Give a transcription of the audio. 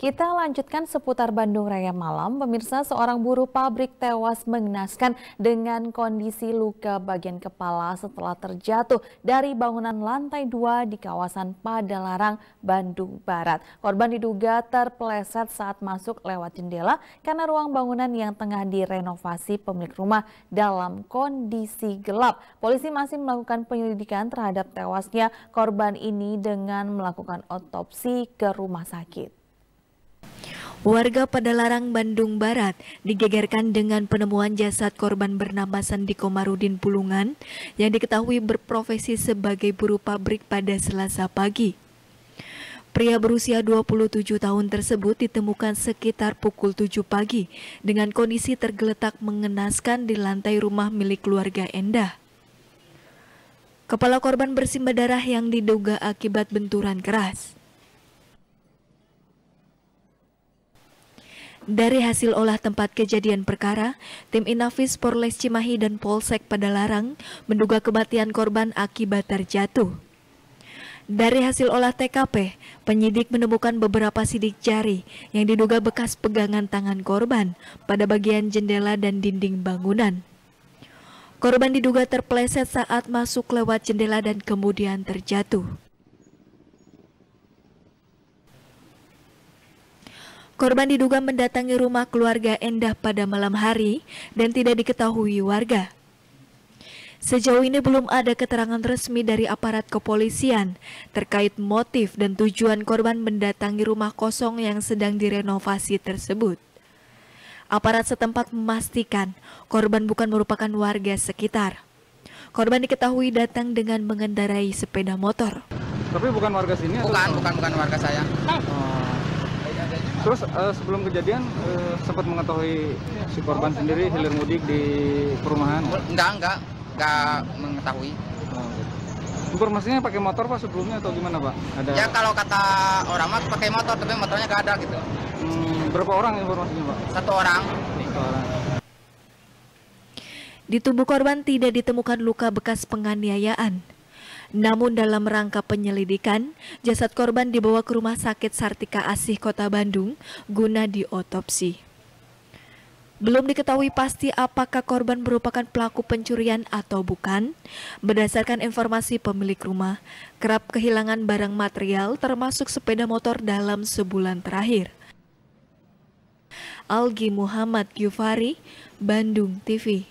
Kita lanjutkan seputar Bandung Raya malam. Pemirsa, seorang buruh pabrik tewas mengenaskan dengan kondisi luka bagian kepala setelah terjatuh dari bangunan lantai 2 di kawasan Padalarang, Bandung Barat. Korban diduga terpeleset saat masuk lewat jendela karena ruang bangunan yang tengah direnovasi pemilik rumah dalam kondisi gelap. Polisi masih melakukan penyelidikan terhadap tewasnya korban ini dengan melakukan otopsi ke rumah sakit. Warga pada Larang Bandung Barat digegerkan dengan penemuan jasad korban bernama Sandi Komarudin Pulungan yang diketahui berprofesi sebagai buruh pabrik pada selasa pagi. Pria berusia 27 tahun tersebut ditemukan sekitar pukul 7 pagi dengan kondisi tergeletak mengenaskan di lantai rumah milik keluarga Endah. Kepala korban bersimbah darah yang diduga akibat benturan keras. Dari hasil olah tempat kejadian perkara, tim Inafis Polres Cimahi dan Polsek Padalarang menduga kematian korban akibat terjatuh. Dari hasil olah TKP, penyidik menemukan beberapa sidik jari yang diduga bekas pegangan tangan korban pada bagian jendela dan dinding bangunan. Korban diduga terpleset saat masuk lewat jendela dan kemudian terjatuh. Korban diduga mendatangi rumah keluarga Endah pada malam hari dan tidak diketahui warga. Sejauh ini belum ada keterangan resmi dari aparat kepolisian terkait motif dan tujuan korban mendatangi rumah kosong yang sedang direnovasi tersebut. Aparat setempat memastikan korban bukan merupakan warga sekitar. Korban diketahui datang dengan mengendarai sepeda motor. Tapi bukan warga sini? Bukan, bukan, bukan warga saya. Oh. Terus uh, sebelum kejadian uh, sempat mengetahui si korban sendiri hilir mudik di perumahan? Enggak, enggak, enggak mengetahui. Oh, gitu. Informasinya pakai motor pak sebelumnya atau gimana pak? Ada... Ya kalau kata orang mah pakai motor tapi motornya nggak ada gitu. Hmm, berapa orang informasinya pak? Satu orang. Satu orang. Di tubuh korban tidak ditemukan luka bekas penganiayaan. Namun dalam rangka penyelidikan, jasad korban dibawa ke Rumah Sakit Sartika Asih Kota Bandung guna diotopsi. Belum diketahui pasti apakah korban merupakan pelaku pencurian atau bukan. Berdasarkan informasi pemilik rumah, kerap kehilangan barang material termasuk sepeda motor dalam sebulan terakhir. Algi Muhammad Yufari, Bandung TV